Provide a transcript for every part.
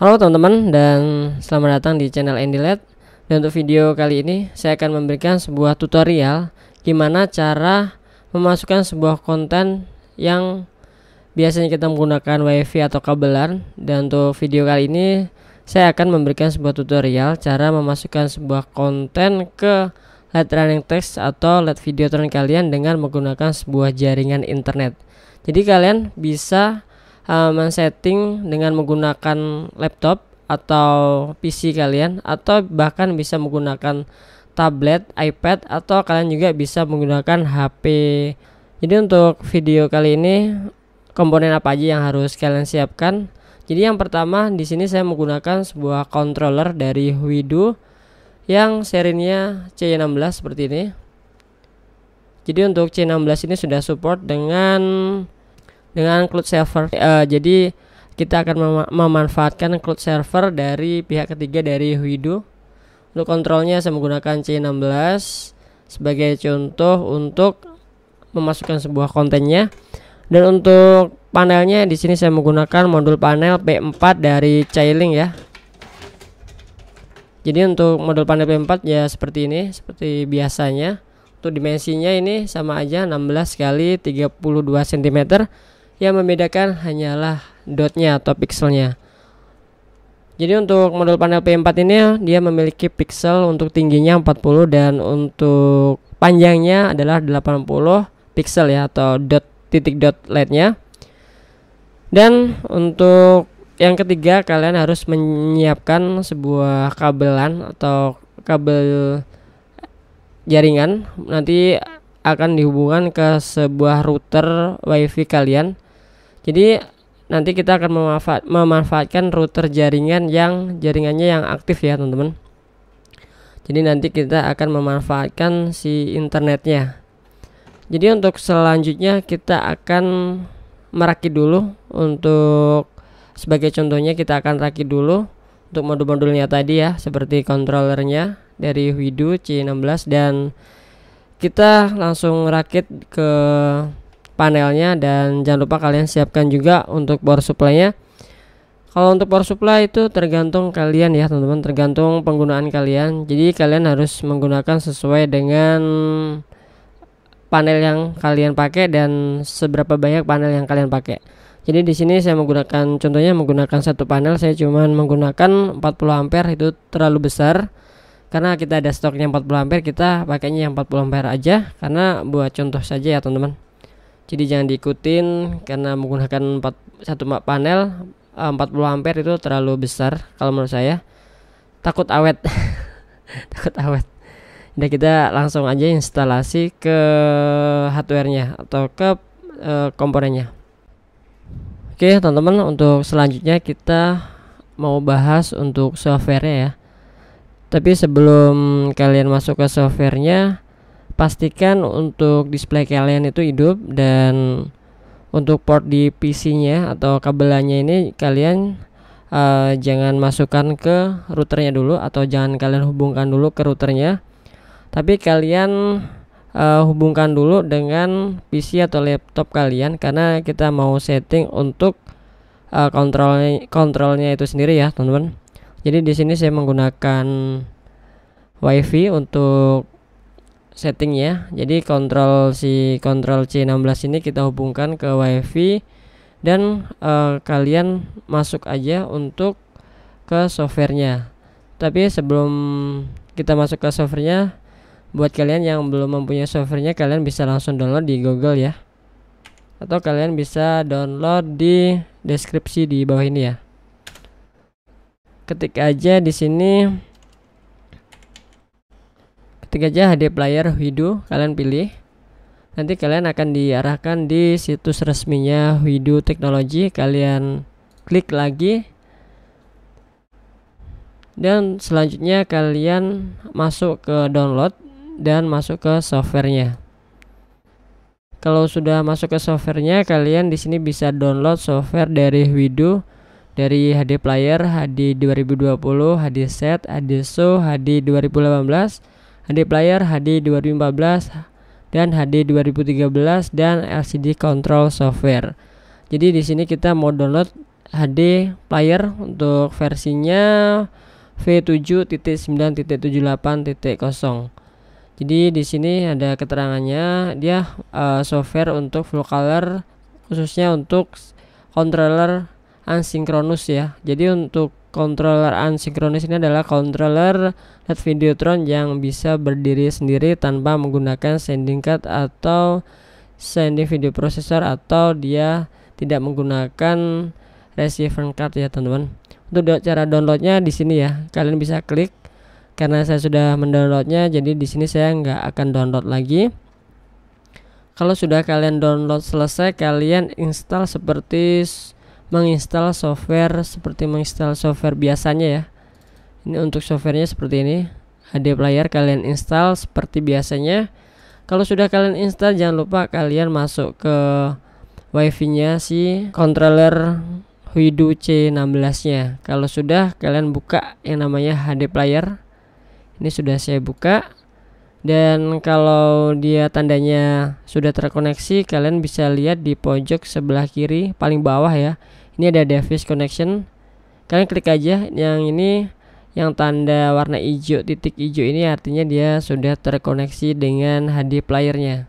Halo teman-teman dan selamat datang di channel Endilet Dan untuk video kali ini saya akan memberikan sebuah tutorial Gimana cara memasukkan sebuah konten yang biasanya kita menggunakan wifi atau kabelan Dan untuk video kali ini saya akan memberikan sebuah tutorial Cara memasukkan sebuah konten ke LED running text atau LED video turn kalian dengan menggunakan sebuah jaringan internet Jadi kalian bisa uh, men-setting dengan menggunakan laptop atau PC kalian atau bahkan bisa menggunakan tablet, iPad atau kalian juga bisa menggunakan HP. Jadi untuk video kali ini komponen apa aja yang harus kalian siapkan? Jadi yang pertama di sini saya menggunakan sebuah controller dari Widu yang serinya C16 seperti ini. Jadi untuk C16 ini sudah support dengan dengan cloud server. Uh, jadi kita akan mem memanfaatkan cloud server dari pihak ketiga dari Huido. Untuk kontrolnya saya menggunakan C16 sebagai contoh untuk memasukkan sebuah kontennya. Dan untuk panelnya di sini saya menggunakan modul panel P4 dari Chiling ya. Jadi untuk modul panel P4 ya seperti ini, seperti biasanya. Untuk dimensinya ini sama aja 16 kali 32 cm yang membedakan hanyalah dotnya atau pixelnya. Jadi untuk modul panel P4 ini dia memiliki pixel untuk tingginya 40 dan untuk panjangnya adalah 80 pixel ya atau dot titik dot led Dan untuk yang ketiga kalian harus menyiapkan sebuah kabelan atau kabel jaringan nanti akan dihubungkan ke sebuah router WiFi kalian jadi nanti kita akan memanfaat, memanfaatkan router jaringan yang jaringannya yang aktif ya teman-teman. Jadi nanti kita akan memanfaatkan si internetnya. Jadi untuk selanjutnya kita akan merakit dulu untuk sebagai contohnya kita akan rakit dulu untuk modul-modulnya tadi ya seperti kontrolernya dari Widu C16 dan kita langsung rakit ke panelnya dan jangan lupa kalian siapkan juga untuk power supply-nya. Kalau untuk power supply itu tergantung kalian ya teman-teman, tergantung penggunaan kalian. Jadi kalian harus menggunakan sesuai dengan panel yang kalian pakai dan seberapa banyak panel yang kalian pakai. Jadi di sini saya menggunakan contohnya menggunakan satu panel saya cuman menggunakan 40 ampere itu terlalu besar karena kita ada stoknya 40 ampere kita pakainya yang 40 ampere aja karena buat contoh saja ya teman-teman jadi jangan diikutin karena menggunakan 4, satu panel 40 eh, ampere itu terlalu besar kalau menurut saya takut awet takut awet Nah kita langsung aja instalasi ke hardwarenya atau ke e, komponennya Oke teman-teman untuk selanjutnya kita mau bahas untuk softwarenya ya Tapi sebelum kalian masuk ke softwarenya pastikan untuk display kalian itu hidup dan untuk port di PC-nya atau kabelannya ini kalian uh, jangan masukkan ke routernya dulu atau jangan kalian hubungkan dulu ke routernya tapi kalian uh, hubungkan dulu dengan PC atau laptop kalian karena kita mau setting untuk uh, eh, kontrolnya kontrolnya itu sendiri ya teman-teman jadi di sini saya menggunakan WiFi untuk setting ya jadi kontrol si kontrol C16 ini kita hubungkan ke WiFi dan uh, kalian masuk aja untuk ke softwarenya tapi sebelum kita masuk ke softwarenya buat kalian yang belum mempunyai softwarenya kalian bisa langsung download di Google ya atau kalian bisa download di deskripsi di bawah ini ya ketik aja di sini ketik aja HD player Widu kalian pilih nanti kalian akan diarahkan di situs resminya Widu Teknologi kalian klik lagi dan selanjutnya kalian masuk ke download dan masuk ke softwarenya kalau sudah masuk ke softwarenya kalian di sini bisa download software dari Widu dari HD Player, HD 2020, HD Set, HD Show, HD 2018 HD player HD 2014 dan HD 2013 dan LCD control software. Jadi di sini kita mau download HD player untuk versinya V7.9.78.0. Jadi di sini ada keterangannya dia uh, software untuk full color khususnya untuk controller asinkronus ya. Jadi untuk controller unsynchronous ini adalah controller LED videotron yang bisa berdiri sendiri tanpa menggunakan sending card atau sending video processor atau dia tidak menggunakan receiver card ya teman-teman. Untuk cara downloadnya di sini ya, kalian bisa klik karena saya sudah mendownloadnya jadi di sini saya nggak akan download lagi. Kalau sudah kalian download selesai, kalian install seperti menginstal software seperti menginstal software biasanya ya ini untuk softwarenya seperti ini HD player kalian install seperti biasanya kalau sudah kalian install jangan lupa kalian masuk ke wifi nya si controller Huidu C16 nya kalau sudah kalian buka yang namanya HD player ini sudah saya buka dan kalau dia tandanya sudah terkoneksi kalian bisa lihat di pojok sebelah kiri paling bawah ya ini ada Device connection kalian klik aja yang ini yang tanda warna hijau titik hijau ini artinya dia sudah terkoneksi dengan HD playernya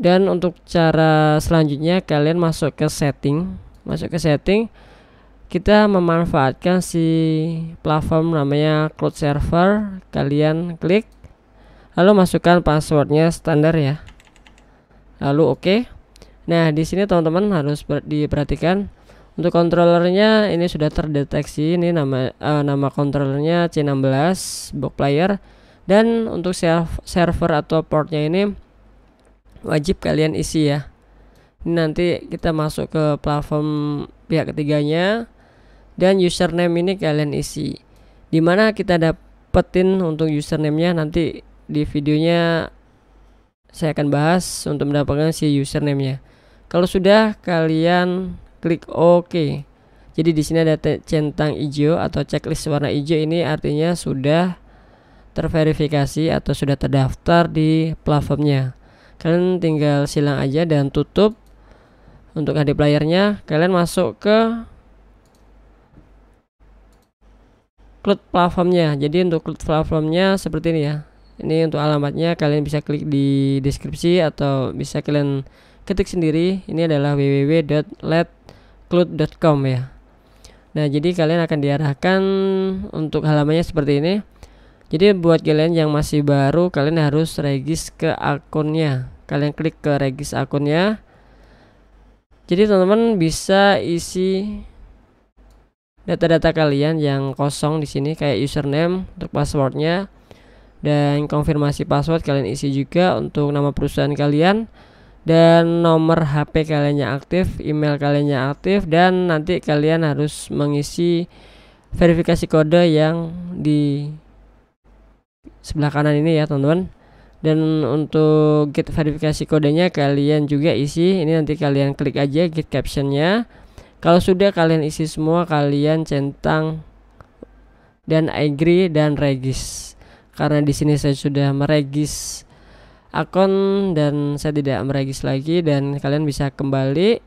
dan untuk cara selanjutnya kalian masuk ke setting masuk ke setting kita memanfaatkan si platform namanya cloud server kalian klik lalu masukkan passwordnya standar ya lalu oke okay. Nah, di sini teman-teman harus diperhatikan untuk kontrolernya ini sudah terdeteksi ini nama uh, nama kontrolernya C16 box player dan untuk server atau portnya ini wajib kalian isi ya. Ini nanti kita masuk ke platform pihak ketiganya dan username ini kalian isi. Dimana kita dapetin untuk username-nya nanti di videonya saya akan bahas untuk mendapatkan si username-nya. Kalau sudah kalian klik OK. Jadi di sini ada centang hijau atau checklist warna hijau ini artinya sudah terverifikasi atau sudah terdaftar di platformnya. Kalian tinggal silang aja dan tutup untuk HD playernya. Kalian masuk ke cloud platformnya. Jadi untuk cloud platformnya seperti ini ya. Ini untuk alamatnya kalian bisa klik di deskripsi atau bisa kalian ketik sendiri ini adalah www.letcloud.com ya nah jadi kalian akan diarahkan untuk halamannya seperti ini jadi buat kalian yang masih baru kalian harus regis ke akunnya kalian klik ke regis akunnya jadi teman-teman bisa isi data-data kalian yang kosong di sini kayak username untuk passwordnya dan konfirmasi password kalian isi juga untuk nama perusahaan kalian dan nomor HP kaliannya aktif, email kaliannya aktif dan nanti kalian harus mengisi verifikasi kode yang di sebelah kanan ini ya teman-teman dan untuk get verifikasi kodenya kalian juga isi ini nanti kalian klik aja get captionnya kalau sudah kalian isi semua kalian centang dan agree dan regis karena di sini saya sudah meregis akun dan saya tidak meregis lagi dan kalian bisa kembali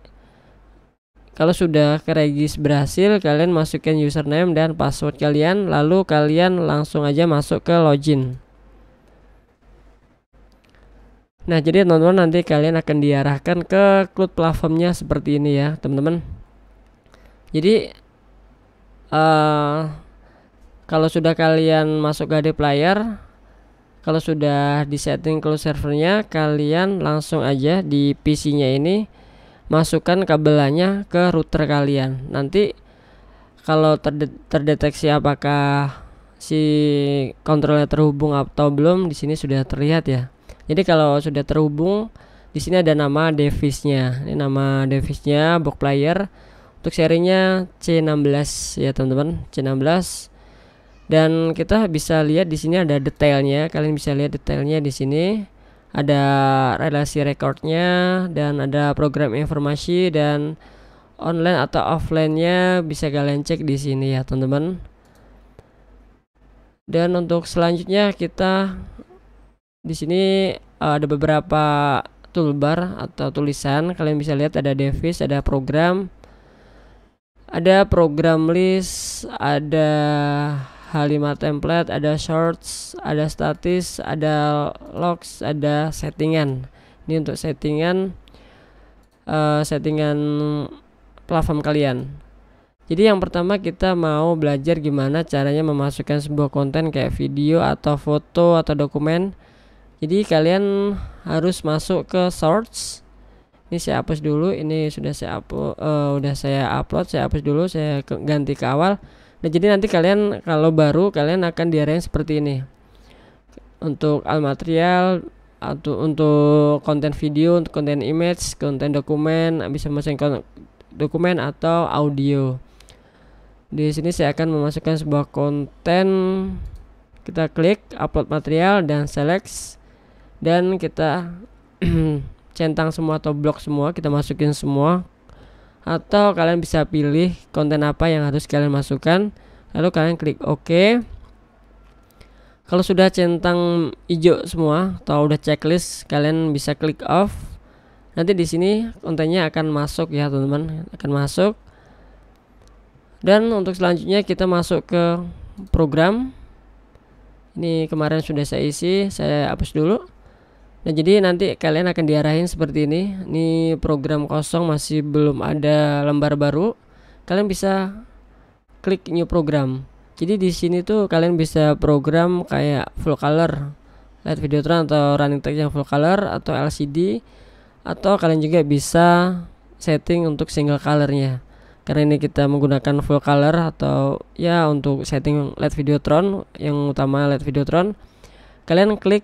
kalau sudah keregis berhasil kalian masukkan username dan password kalian lalu kalian langsung aja masuk ke login nah jadi teman-teman nanti kalian akan diarahkan ke cloud platformnya seperti ini ya teman-teman jadi uh, kalau sudah kalian masuk ke AD player kalau sudah disetting close servernya kalian langsung aja di PC-nya ini masukkan kabelannya ke router kalian nanti kalau terdeteksi apakah si kontrolnya terhubung atau belum di sini sudah terlihat ya jadi kalau sudah terhubung di sini ada nama device-nya ini nama device-nya box player untuk serinya C16 ya teman-teman C16 dan kita bisa lihat di sini ada detailnya kalian bisa lihat detailnya di sini ada relasi recordnya dan ada program informasi dan online atau offline-nya bisa kalian cek di sini ya teman-teman dan untuk selanjutnya kita di sini eh, ada beberapa toolbar atau tulisan kalian bisa lihat ada device ada program ada program list ada H5 template, ada shorts, ada statis, ada logs, ada settingan. Ini untuk settingan uh, settingan platform kalian. Jadi yang pertama kita mau belajar gimana caranya memasukkan sebuah konten kayak video atau foto atau dokumen. Jadi kalian harus masuk ke shorts. Ini saya hapus dulu, ini sudah saya upload, uh, eh, sudah saya upload, saya hapus dulu, saya ganti ke awal Nah, jadi nanti kalian kalau baru kalian akan diarahin seperti ini. Untuk al material atau untuk konten video, untuk konten image, konten dokumen, bisa masukkan dokumen atau audio. Di sini saya akan memasukkan sebuah konten. Kita klik upload material dan select dan kita centang semua atau blok semua, kita masukin semua atau kalian bisa pilih konten apa yang harus kalian masukkan lalu kalian klik OK kalau sudah centang hijau semua atau udah checklist kalian bisa klik off nanti di sini kontennya akan masuk ya teman-teman akan masuk dan untuk selanjutnya kita masuk ke program ini kemarin sudah saya isi saya hapus dulu Nah jadi nanti kalian akan diarahin seperti ini. Ini program kosong masih belum ada lembar baru. Kalian bisa klik new program. Jadi di sini tuh kalian bisa program kayak full color, light videotron atau running text yang full color atau LCD atau kalian juga bisa setting untuk single colornya. Karena ini kita menggunakan full color atau ya untuk setting LED videotron yang utama LED videotron kalian klik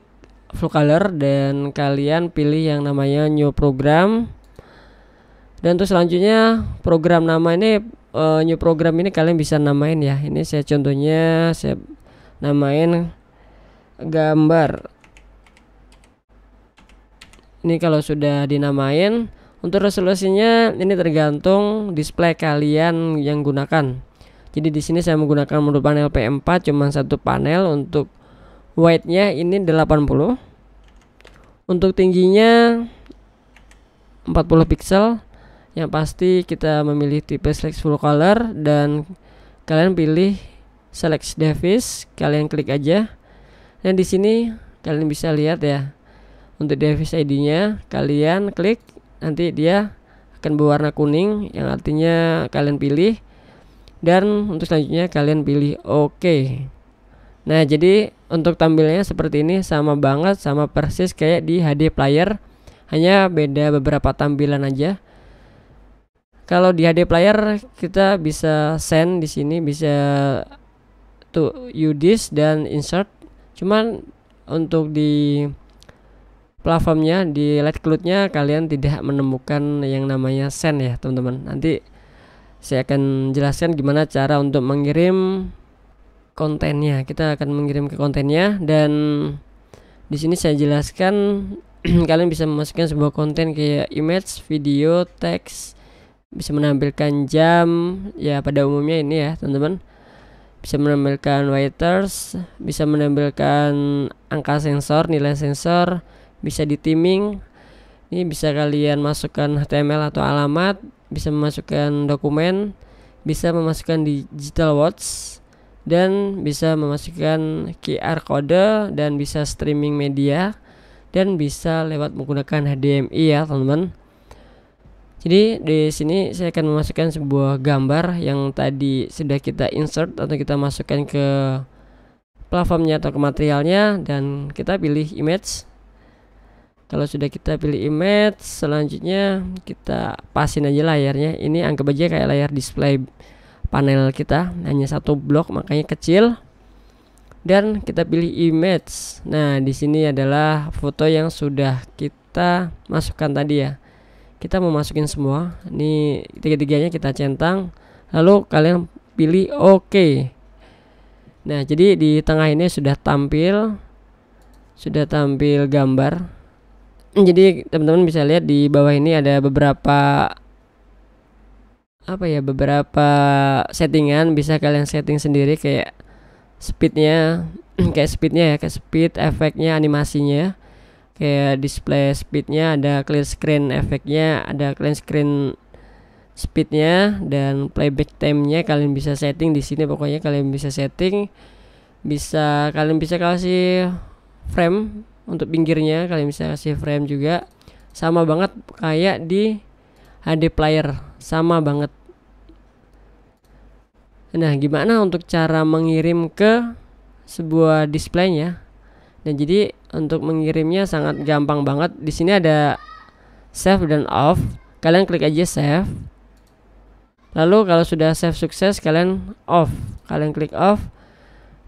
full Color dan kalian pilih yang namanya New Program. Dan terus selanjutnya program nama ini uh, New Program ini kalian bisa namain ya. Ini saya contohnya saya namain gambar. Ini kalau sudah dinamain untuk resolusinya ini tergantung display kalian yang gunakan. Jadi di sini saya menggunakan modul panel P4 cuma satu panel untuk width-nya ini 80 untuk tingginya 40 pixel yang pasti kita memilih tipe select full color dan kalian pilih select device kalian klik aja dan di sini kalian bisa lihat ya untuk device ID-nya kalian klik nanti dia akan berwarna kuning yang artinya kalian pilih dan untuk selanjutnya kalian pilih oke OK. nah jadi untuk tampilnya seperti ini sama banget sama persis kayak di HD player hanya beda beberapa tampilan aja kalau di HD player kita bisa send di sini bisa tuh this dan insert cuman untuk di platformnya di light cloud nya kalian tidak menemukan yang namanya send ya teman-teman nanti saya akan jelaskan gimana cara untuk mengirim kontennya. Kita akan mengirim ke kontennya dan di sini saya jelaskan kalian bisa memasukkan sebuah konten kayak image, video, teks, bisa menampilkan jam ya pada umumnya ini ya, teman-teman. Bisa menampilkan waiters, bisa menampilkan angka sensor, nilai sensor, bisa di timing. Ini bisa kalian masukkan HTML atau alamat, bisa memasukkan dokumen, bisa memasukkan digital watch dan bisa memasukkan QR kode dan bisa streaming media dan bisa lewat menggunakan HDMI ya teman-teman. Jadi di sini saya akan memasukkan sebuah gambar yang tadi sudah kita insert atau kita masukkan ke platformnya atau ke materialnya dan kita pilih image. Kalau sudah kita pilih image, selanjutnya kita pasin aja layarnya. Ini anggap aja kayak layar display panel kita hanya satu blok makanya kecil dan kita pilih image nah di sini adalah foto yang sudah kita masukkan tadi ya kita mau masukin semua ini tiga-tiganya kita centang lalu kalian pilih oke OK. nah jadi di tengah ini sudah tampil sudah tampil gambar jadi teman-teman bisa lihat di bawah ini ada beberapa apa ya beberapa settingan bisa kalian setting sendiri kayak speednya kayak speednya ya kayak speed efeknya animasinya kayak display speednya ada clear screen efeknya ada clear screen speednya dan playback time-nya kalian bisa setting di sini pokoknya kalian bisa setting bisa kalian bisa kasih frame untuk pinggirnya kalian bisa kasih frame juga sama banget kayak di HD player sama banget Nah, gimana untuk cara mengirim ke sebuah displaynya? Nah, jadi untuk mengirimnya sangat gampang banget. Di sini ada save dan off. Kalian klik aja save. Lalu kalau sudah save sukses, kalian off. Kalian klik off.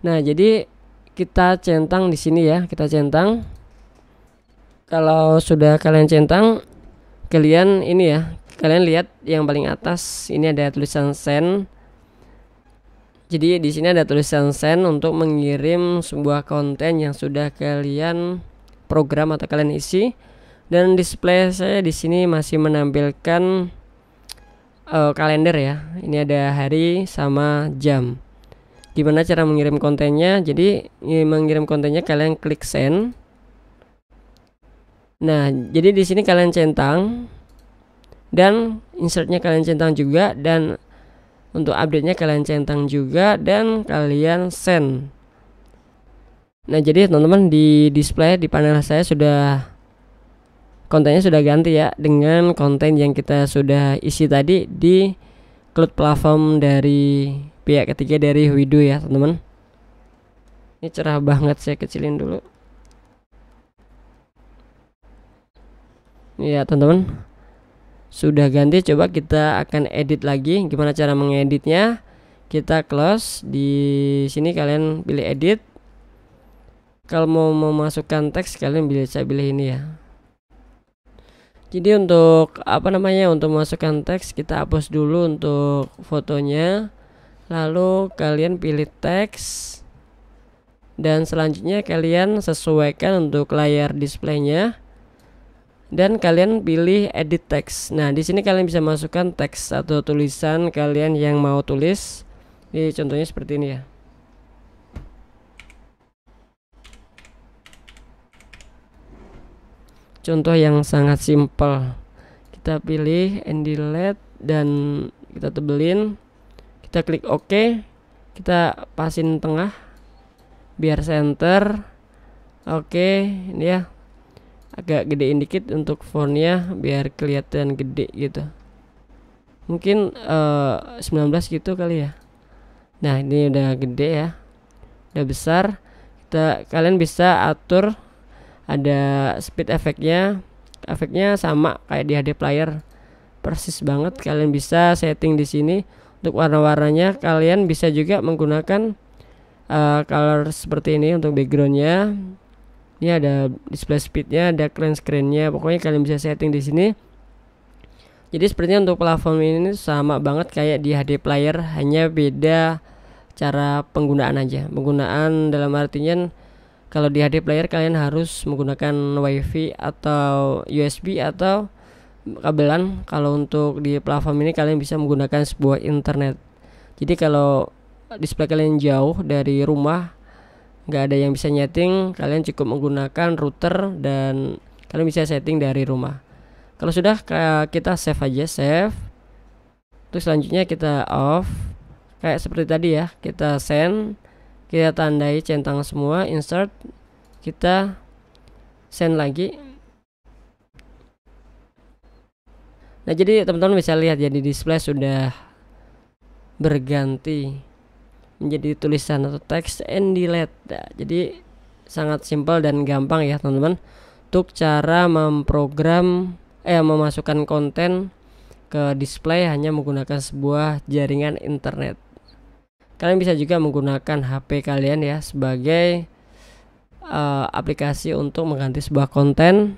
Nah, jadi kita centang di sini ya. Kita centang. Kalau sudah kalian centang, kalian ini ya. Kalian lihat yang paling atas ini ada tulisan send jadi di sini ada tulisan send untuk mengirim sebuah konten yang sudah kalian program atau kalian isi. Dan display saya di sini masih menampilkan uh, kalender ya. Ini ada hari sama jam. Gimana cara mengirim kontennya? Jadi mengirim kontennya kalian klik send. Nah, jadi di sini kalian centang dan insertnya kalian centang juga dan untuk update-nya kalian centang juga dan kalian send. Nah, jadi teman-teman di display di panel saya sudah kontennya sudah ganti ya dengan konten yang kita sudah isi tadi di cloud platform dari pihak ketiga dari Widu ya, teman-teman. Ini cerah banget saya kecilin dulu. Ya, teman-teman sudah ganti coba kita akan edit lagi gimana cara mengeditnya kita close di sini kalian pilih edit kalau mau memasukkan teks kalian bisa pilih ini ya jadi untuk apa namanya untuk memasukkan teks kita hapus dulu untuk fotonya lalu kalian pilih teks dan selanjutnya kalian sesuaikan untuk layar displaynya dan kalian pilih edit text. Nah, di sini kalian bisa masukkan teks atau tulisan kalian yang mau tulis. Ini contohnya seperti ini ya. Contoh yang sangat simpel. Kita pilih and delete dan kita tebelin. Kita klik OK. Kita pasin tengah biar center. Oke, okay, ini ya agak gedein dikit untuk fontnya biar kelihatan gede gitu mungkin uh, eh, 19 gitu kali ya nah ini udah gede ya udah besar kita kalian bisa atur ada speed efeknya efeknya sama kayak di HD player persis banget kalian bisa setting di sini untuk warna-warnanya kalian bisa juga menggunakan uh, color seperti ini untuk backgroundnya ini ada display speednya ada keren screennya pokoknya kalian bisa setting di sini jadi sepertinya untuk platform ini sama banget kayak di HD player hanya beda cara penggunaan aja penggunaan dalam artinya kalau di HD player kalian harus menggunakan WiFi atau USB atau kabelan kalau untuk di platform ini kalian bisa menggunakan sebuah internet jadi kalau display kalian jauh dari rumah nggak ada yang bisa nyeting kalian cukup menggunakan router dan kalian bisa setting dari rumah kalau sudah kita save aja save terus selanjutnya kita off kayak seperti tadi ya kita send kita tandai centang semua insert kita send lagi nah jadi teman-teman bisa lihat jadi ya, display sudah berganti menjadi tulisan atau teks and delete. Nah, jadi sangat simpel dan gampang ya teman-teman untuk cara memprogram eh memasukkan konten ke display hanya menggunakan sebuah jaringan internet. Kalian bisa juga menggunakan HP kalian ya sebagai uh, aplikasi untuk mengganti sebuah konten.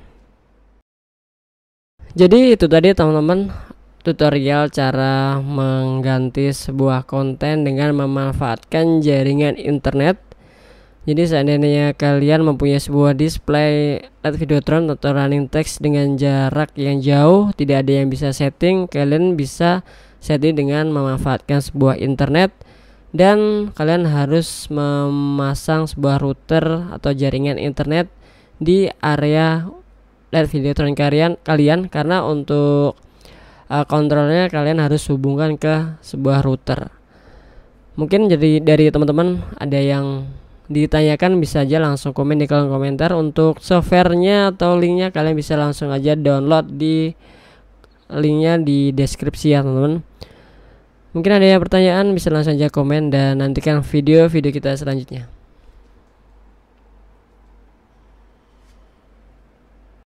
Jadi itu tadi teman-teman tutorial cara mengganti sebuah konten dengan memanfaatkan jaringan internet. Jadi seandainya kalian mempunyai sebuah display LED Videotron atau running text dengan jarak yang jauh, tidak ada yang bisa setting, kalian bisa setting dengan memanfaatkan sebuah internet dan kalian harus memasang sebuah router atau jaringan internet di area LED Videotron kalian kalian karena untuk uh, kontrolnya kalian harus hubungkan ke sebuah router mungkin jadi dari teman-teman ada yang ditanyakan bisa aja langsung komen di kolom komentar untuk softwarenya atau linknya kalian bisa langsung aja download di linknya di deskripsi ya teman-teman mungkin ada yang pertanyaan bisa langsung aja komen dan nantikan video-video kita selanjutnya